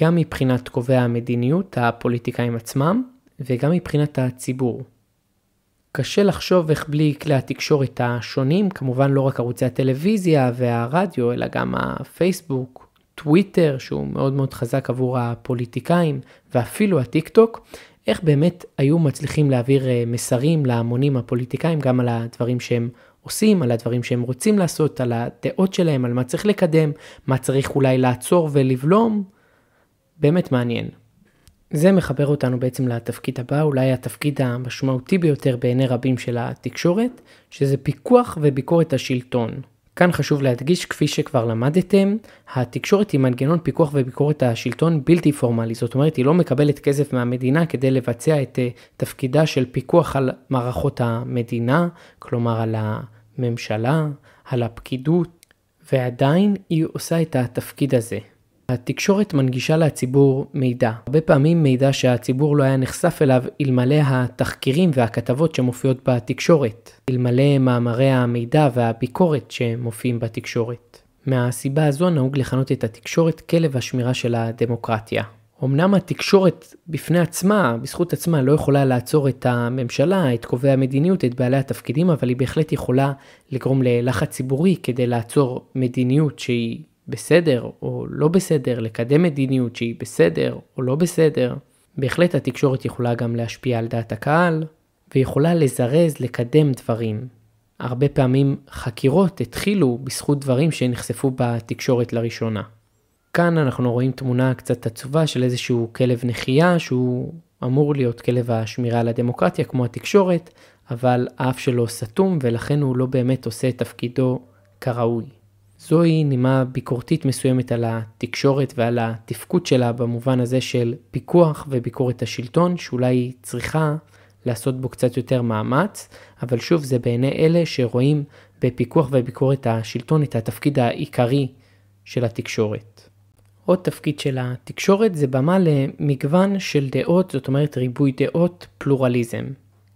[SPEAKER 1] גם מבחינת קובעי המדיניות, הפוליטיקאים עצמם, וגם מבחינת הציבור. קשה לחשוב איך בלי כלי התקשורת השונים, כמובן לא רק ערוצי הטלוויזיה והרדיו, אלא גם הפייסבוק, טוויטר, שהוא מאוד מאוד חזק עבור הפוליטיקאים, ואפילו הטיק טוק, איך באמת היו מצליחים להעביר אה, מסרים להמונים הפוליטיקאים, גם על הדברים שהם עושים, על הדברים שהם רוצים לעשות, על הדעות שלהם, על מה צריך לקדם, מה צריך אולי לעצור ולבלום. באמת מעניין. זה מחבר אותנו בעצם לתפקיד הבא, אולי התפקיד המשמעותי ביותר בעיני רבים של התקשורת, שזה פיקוח וביקורת השלטון. כאן חשוב להדגיש, כפי שכבר למדתם, התקשורת היא מנגנון פיקוח וביקורת השלטון בלתי פורמלי, זאת אומרת היא לא מקבלת כסף מהמדינה כדי לבצע את אה, תפקידה של פיקוח על מערכות המדינה, כלומר על הממשלה, על הפקידות, ועדיין היא עושה את התפקיד הזה. התקשורת מנגישה לציבור מידע, הרבה פעמים מידע שהציבור לא היה נחשף אליו אלמלא התחקירים והכתבות שמופיעות בתקשורת, אלמלא מאמרי המידע והביקורת שמופיעים בתקשורת. מהסיבה הזו נהוג לכנות את התקשורת כלב השמירה של הדמוקרטיה. אמנם התקשורת בפני עצמה, בזכות עצמה, לא יכולה לעצור את הממשלה, את קובעי המדיניות, את בעלי התפקידים, אבל היא בהחלט יכולה לגרום ללחץ ציבורי כדי לעצור מדיניות שהיא בסדר או לא בסדר, לקדם מדיניות שהיא בסדר או לא בסדר. בהחלט התקשורת יכולה גם להשפיע על דעת הקהל, ויכולה לזרז לקדם דברים. הרבה פעמים חקירות התחילו בזכות דברים שנחשפו בתקשורת לראשונה. כאן אנחנו רואים תמונה קצת עצובה של איזשהו כלב נחייה שהוא אמור להיות כלב השמירה על הדמוקרטיה כמו התקשורת, אבל האף שלו סתום ולכן הוא לא באמת עושה את תפקידו כראוי. זוהי נימה ביקורתית מסוימת על התקשורת ועל התפקוד שלה במובן הזה של פיקוח וביקורת השלטון, שאולי היא צריכה לעשות בו קצת יותר מאמץ, אבל שוב זה בעיני אלה שרואים בפיקוח וביקורת השלטון את התפקיד העיקרי של התקשורת. עוד תפקיד של התקשורת זה במה למגוון של דעות, זאת אומרת ריבוי דעות, פלורליזם.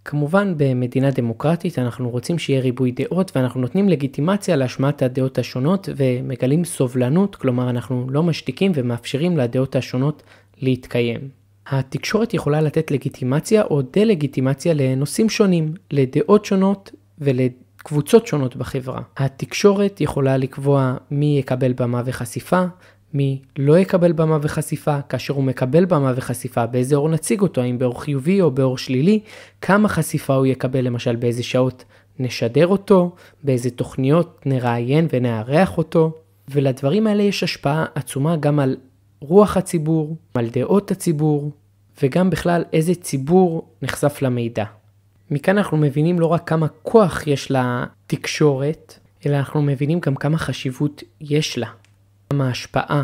[SPEAKER 1] כמובן במדינה דמוקרטית אנחנו רוצים שיהיה ריבוי דעות ואנחנו נותנים לגיטימציה להשמעת הדעות השונות ומגלים סובלנות, כלומר אנחנו לא משתיקים ומאפשרים לדעות השונות להתקיים. התקשורת יכולה לתת לגיטימציה או דה-לגיטימציה לנושאים שונים, לדעות שונות ולקבוצות שונות בחברה. התקשורת יכולה לקבוע מי יקבל במה וחשיפה, מלא יקבל במה וחשיפה, כאשר הוא מקבל במה וחשיפה, באיזה אור נציג אותו, האם באור חיובי או באור שלילי, כמה חשיפה הוא יקבל, למשל באיזה שעות נשדר אותו, באיזה תוכניות נראיין ונארח אותו, ולדברים האלה יש השפעה עצומה גם על רוח הציבור, על דעות הציבור, וגם בכלל איזה ציבור נחשף למידע. מכאן אנחנו מבינים לא רק כמה כוח יש לתקשורת, אלא אנחנו מבינים גם כמה חשיבות יש לה. ההשפעה.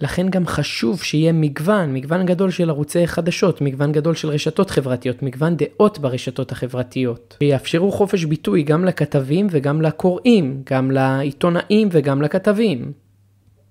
[SPEAKER 1] לכן גם חשוב שיהיה מגוון, מגוון גדול של ערוצי חדשות, מגוון גדול של רשתות חברתיות, מגוון דעות ברשתות החברתיות, שיאפשרו חופש ביטוי גם לכתבים וגם לקוראים, גם לעיתונאים וגם לכתבים.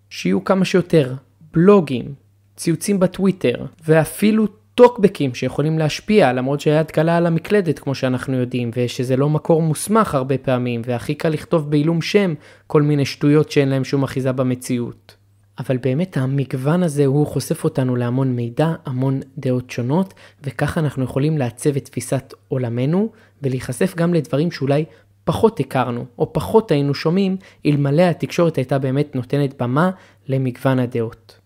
[SPEAKER 1] שיהיו כמה שיותר בלוגים, ציוצים בטוויטר, ואפילו טוקבקים שיכולים להשפיע למרות שהיד קלה על המקלדת כמו שאנחנו יודעים ושזה לא מקור מוסמך הרבה פעמים והכי קל לכתוב בעילום שם כל מיני שטויות שאין להם שום אחיזה במציאות. אבל באמת המגוון הזה הוא חושף אותנו להמון מידע, המון דעות שונות וככה אנחנו יכולים לעצב את תפיסת עולמנו ולהיחשף גם לדברים שאולי פחות הכרנו או פחות היינו שומעים אלמלא התקשורת הייתה באמת נותנת במה למגוון הדעות.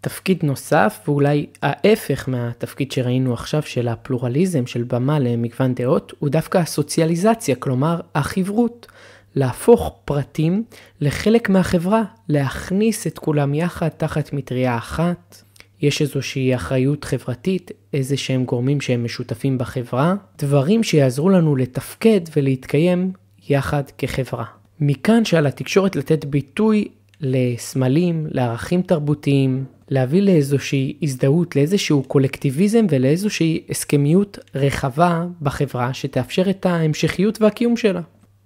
[SPEAKER 1] תפקיד נוסף ואולי ההפך מהתפקיד שראינו עכשיו של הפלורליזם של במה למגוון דעות הוא דווקא הסוציאליזציה, כלומר החברות. להפוך פרטים לחלק מהחברה, להכניס את כולם יחד תחת מטריה אחת. יש איזושהי אחריות חברתית, איזה שהם גורמים שהם משותפים בחברה, דברים שיעזרו לנו לתפקד ולהתקיים יחד כחברה. מכאן שעל התקשורת לתת ביטוי לסמלים, לערכים תרבותיים, להביא לאיזושהי הזדהות, לאיזשהו קולקטיביזם ולאיזושהי הסכמיות רחבה בחברה שתאפשר את ההמשכיות והקיום שלה.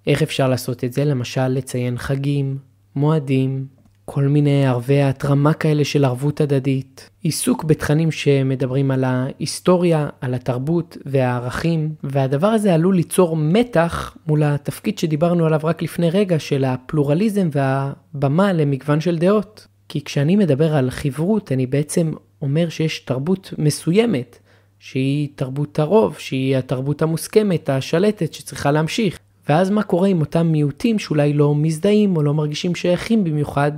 [SPEAKER 1] איך אפשר לעשות את זה? למשל לציין חגים, מועדים, כל מיני ערבי התרמה כאלה של ערבות הדדית, עיסוק בתכנים שמדברים על ההיסטוריה, על התרבות והערכים, והדבר הזה עלול ליצור מתח מול התפקיד שדיברנו עליו רק לפני רגע של הפלורליזם והבמה למגוון של דעות. כי כשאני מדבר על חברות, אני בעצם אומר שיש תרבות מסוימת, שהיא תרבות הרוב, שהיא התרבות המוסכמת, השלטת, שצריכה להמשיך. ואז מה קורה עם אותם מיעוטים שאולי לא מזדהים או לא מרגישים שייכים במיוחד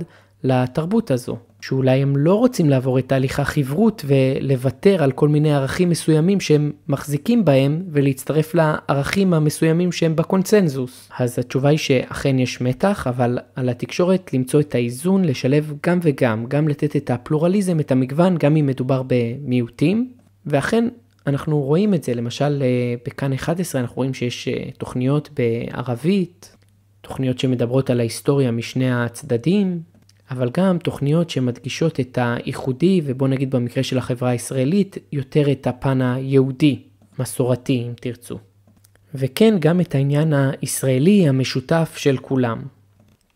[SPEAKER 1] לתרבות הזו. שאולי הם לא רוצים לעבור את תהליך החברות ולוותר על כל מיני ערכים מסוימים שהם מחזיקים בהם ולהצטרף לערכים המסוימים שהם בקונצנזוס. אז התשובה היא שאכן יש מתח, אבל על התקשורת למצוא את האיזון, לשלב גם וגם, גם לתת את הפלורליזם, את המגוון, גם אם מדובר במיעוטים, ואכן אנחנו רואים את זה, למשל אה, בכאן 11 אנחנו רואים שיש אה, תוכניות בערבית, תוכניות שמדברות על ההיסטוריה משני הצדדים, אבל גם תוכניות שמדגישות את הייחודי, ובוא נגיד במקרה של החברה הישראלית, יותר את הפן היהודי, מסורתי אם תרצו. וכן גם את העניין הישראלי המשותף של כולם.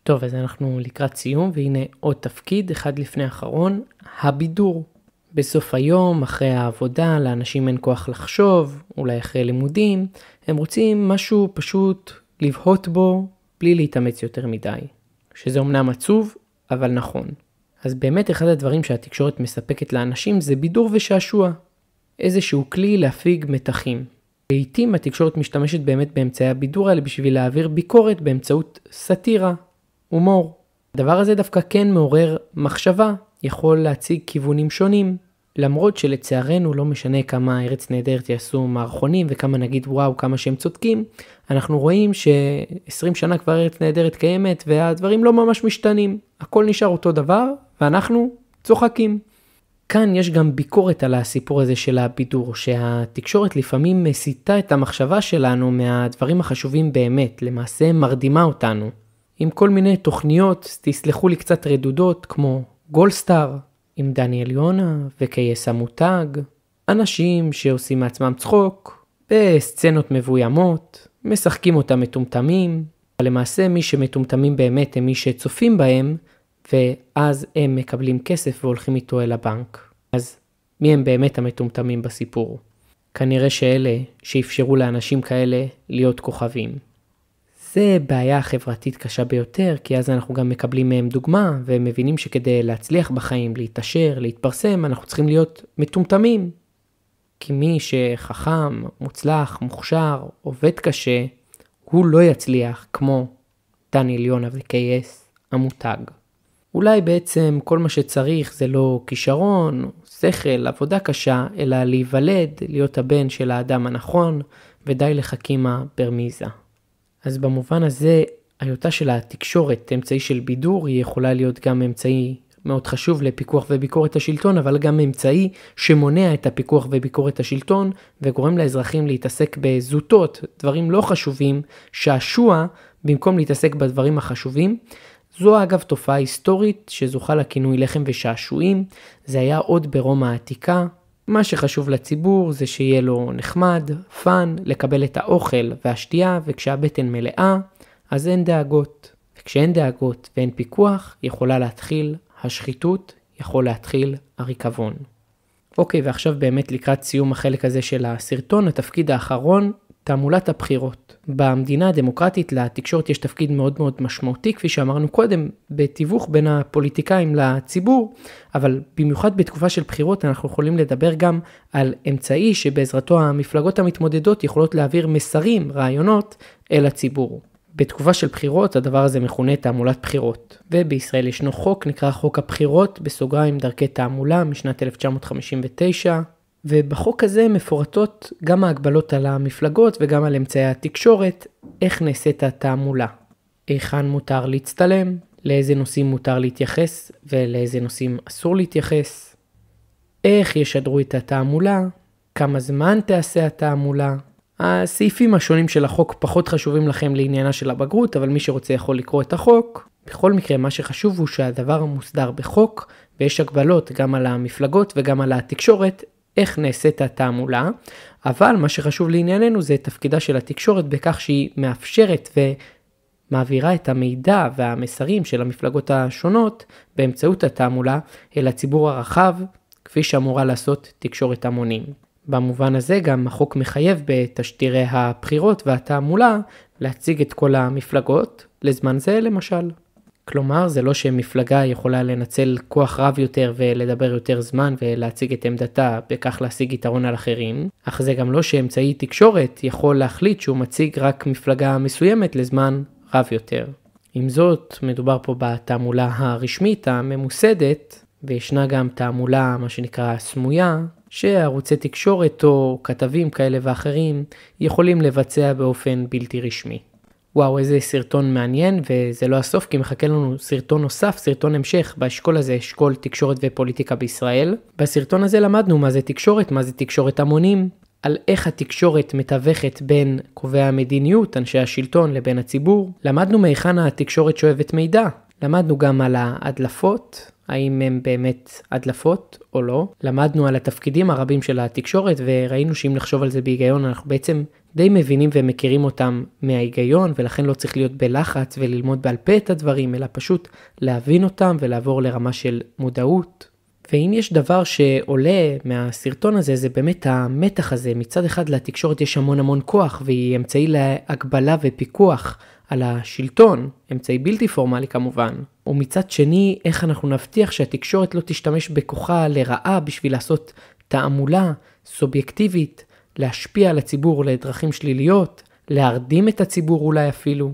[SPEAKER 1] טוב, אז אנחנו לקראת סיום, והנה עוד תפקיד, אחד לפני האחרון, הבידור. בסוף היום, אחרי העבודה, לאנשים אין כוח לחשוב, אולי אחרי לימודים, הם רוצים משהו פשוט לבהות בו, בלי להתאמץ יותר מדי. שזה אומנם עצוב, אבל נכון. אז באמת אחד הדברים שהתקשורת מספקת לאנשים זה בידור ושעשוע. איזשהו כלי להפיג מתחים. לעיתים התקשורת משתמשת באמת באמצעי הבידור האלה בשביל להעביר ביקורת באמצעות סאטירה, הומור. הדבר הזה דווקא כן מעורר מחשבה, יכול להציג כיוונים שונים, למרות שלצערנו לא משנה כמה ארץ נהדרת יעשו מערכונים וכמה נגיד וואו כמה שהם צודקים, אנחנו רואים ש-20 שנה כבר ארץ נהדרת קיימת והדברים לא ממש משתנים, הכל נשאר אותו דבר ואנחנו צוחקים. כאן יש גם ביקורת על הסיפור הזה של הבידור, שהתקשורת לפעמים מסיטה את המחשבה שלנו מהדברים החשובים באמת, למעשה מרדימה אותנו. עם כל מיני תוכניות, תסלחו לי קצת רדודות, כמו גולדסטאר, עם דניאל יונה וכייסע מותג, אנשים שעושים מעצמם צחוק, בסצנות מבוימות, משחקים אותם מטומטמים, אבל למעשה מי שמטומטמים באמת הם מי שצופים בהם, ואז הם מקבלים כסף והולכים איתו אל הבנק. אז מי הם באמת המטומטמים בסיפור? כנראה שאלה שאפשרו לאנשים כאלה להיות כוכבים. זה בעיה חברתית קשה ביותר, כי אז אנחנו גם מקבלים מהם דוגמה, והם מבינים שכדי להצליח בחיים, להתעשר, להתפרסם, אנחנו צריכים להיות מטומטמים. כי מי שחכם, מוצלח, מוכשר, עובד קשה, הוא לא יצליח כמו דניאל יונה וקייס, המותג. אולי בעצם כל מה שצריך זה לא כישרון, שכל, עבודה קשה, אלא להיוולד, להיות הבן של האדם הנכון, ודי לחכימה ברמיזה. אז במובן הזה, היותה של התקשורת אמצעי של בידור, היא יכולה להיות גם אמצעי מאוד חשוב לפיקוח וביקורת השלטון, אבל גם אמצעי שמונע את הפיקוח וביקורת השלטון, וגורם לאזרחים להתעסק בזוטות, דברים לא חשובים, שעשוע, במקום להתעסק בדברים החשובים. זו אגב תופעה היסטורית שזוכה לכינוי לחם ושעשועים, זה היה עוד ברומא העתיקה, מה שחשוב לציבור זה שיהיה לו נחמד, פאן, לקבל את האוכל והשתייה, וכשהבטן מלאה, אז אין דאגות. וכשאין דאגות ואין פיקוח, יכולה להתחיל השחיתות, יכול להתחיל הריקבון. אוקיי, ועכשיו באמת לקראת סיום החלק הזה של הסרטון, התפקיד האחרון תעמולת הבחירות. במדינה הדמוקרטית לתקשורת יש תפקיד מאוד מאוד משמעותי, כפי שאמרנו קודם, בתיווך בין הפוליטיקאים לציבור, אבל במיוחד בתקופה של בחירות אנחנו יכולים לדבר גם על אמצעי שבעזרתו המפלגות המתמודדות יכולות להעביר מסרים, רעיונות, אל הציבור. בתקופה של בחירות הדבר הזה מכונה תעמולת בחירות, ובישראל ישנו חוק נקרא חוק הבחירות, בסוגריים דרכי תעמולה משנת 1959, ובחוק הזה מפורטות גם ההגבלות על המפלגות וגם על אמצעי התקשורת, איך נעשית התעמולה, היכן מותר להצטלם, לאיזה נושאים מותר להתייחס ולאיזה נושאים אסור להתייחס, איך ישדרו את התעמולה, כמה זמן תעשה התעמולה. הסעיפים השונים של החוק פחות חשובים לכם לעניינה של הבגרות, אבל מי שרוצה יכול לקרוא את החוק. בכל מקרה, מה שחשוב הוא שהדבר מוסדר בחוק, ויש הגבלות גם על המפלגות וגם על התקשורת, איך נעשית התעמולה, אבל מה שחשוב לענייננו זה תפקידה של התקשורת בכך שהיא מאפשרת ומעבירה את המידע והמסרים של המפלגות השונות באמצעות התעמולה אל הציבור הרחב, כפי שאמורה לעשות תקשורת המונים. במובן הזה גם החוק מחייב בתשדירי הבחירות והתעמולה להציג את כל המפלגות, לזמן זה למשל. כלומר, זה לא שמפלגה יכולה לנצל כוח רב יותר ולדבר יותר זמן ולהציג את עמדתה, בכך להשיג יתרון על אחרים, אך זה גם לא שאמצעי תקשורת יכול להחליט שהוא מציג רק מפלגה מסוימת לזמן רב יותר. עם זאת, מדובר פה בתעמולה הרשמית הממוסדת, וישנה גם תעמולה, מה שנקרא, סמויה, שערוצי תקשורת או כתבים כאלה ואחרים יכולים לבצע באופן בלתי רשמי. וואו איזה סרטון מעניין וזה לא הסוף כי מחכה לנו סרטון נוסף, סרטון המשך באשכול הזה, אשכול תקשורת ופוליטיקה בישראל. בסרטון הזה למדנו מה זה תקשורת, מה זה תקשורת המונים, על איך התקשורת מתווכת בין קובעי המדיניות, אנשי השלטון לבין הציבור. למדנו מהיכן התקשורת שואבת מידע. למדנו גם על ההדלפות, האם הם באמת הדלפות או לא. למדנו על התפקידים הרבים של התקשורת וראינו שאם נחשוב על זה בהיגיון אנחנו בעצם די מבינים ומכירים אותם מההיגיון, ולכן לא צריך להיות בלחץ וללמוד בעל פה את הדברים, אלא פשוט להבין אותם ולעבור לרמה של מודעות. ואם יש דבר שעולה מהסרטון הזה, זה באמת המתח הזה. מצד אחד לתקשורת יש המון המון כוח, והיא אמצעי להגבלה ופיקוח על השלטון, אמצעי בלתי פורמלי כמובן. ומצד שני, איך אנחנו נבטיח שהתקשורת לא תשתמש בכוחה לרעה בשביל לעשות תעמולה סובייקטיבית להשפיע על הציבור לדרכים שליליות, להרדים את הציבור אולי אפילו.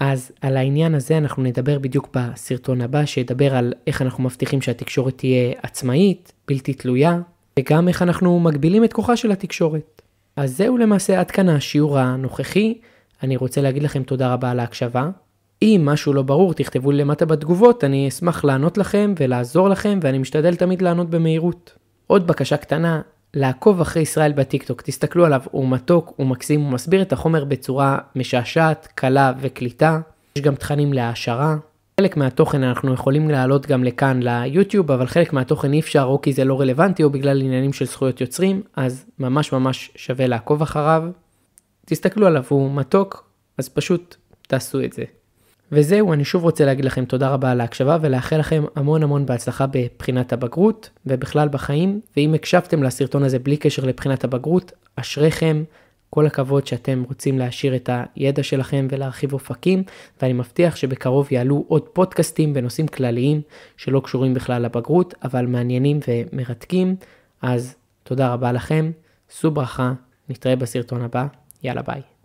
[SPEAKER 1] אז על העניין הזה אנחנו נדבר בדיוק בסרטון הבא, שידבר על איך אנחנו מבטיחים שהתקשורת תהיה עצמאית, בלתי תלויה, וגם איך אנחנו מגבילים את כוחה של התקשורת. אז זהו למעשה עד כאן השיעור הנוכחי. אני רוצה להגיד לכם תודה רבה על ההקשבה. אם משהו לא ברור, תכתבו לי למטה בתגובות, אני אשמח לענות לכם ולעזור לכם, ואני משתדל תמיד לענות במהירות. עוד בקשה קטנה, לעקוב אחרי ישראל בטיקטוק, תסתכלו עליו, הוא מתוק, הוא מקסים, הוא מסביר את החומר בצורה משעשעת, קלה וקליטה. יש גם תכנים להעשרה. חלק מהתוכן אנחנו יכולים להעלות גם לכאן ליוטיוב, אבל חלק מהתוכן אי אפשר או כי זה לא רלוונטי או בגלל עניינים של זכויות יוצרים, אז ממש ממש שווה לעקוב אחריו. תסתכלו עליו, הוא מתוק, אז פשוט תעשו את זה. וזהו, אני שוב רוצה להגיד לכם תודה רבה על ההקשבה ולאחל לכם המון המון בהצלחה בבחינת הבגרות ובכלל בחיים, ואם הקשבתם לסרטון הזה בלי קשר לבחינת הבגרות, אשריכם. כל הכבוד שאתם רוצים להשאיר את הידע שלכם ולהרחיב אופקים, ואני מבטיח שבקרוב יעלו עוד פודקאסטים בנושאים כלליים שלא קשורים בכלל לבגרות, אבל מעניינים ומרתקים. אז תודה רבה לכם, שאו ברכה, נתראה בסרטון הבא, יאללה ביי.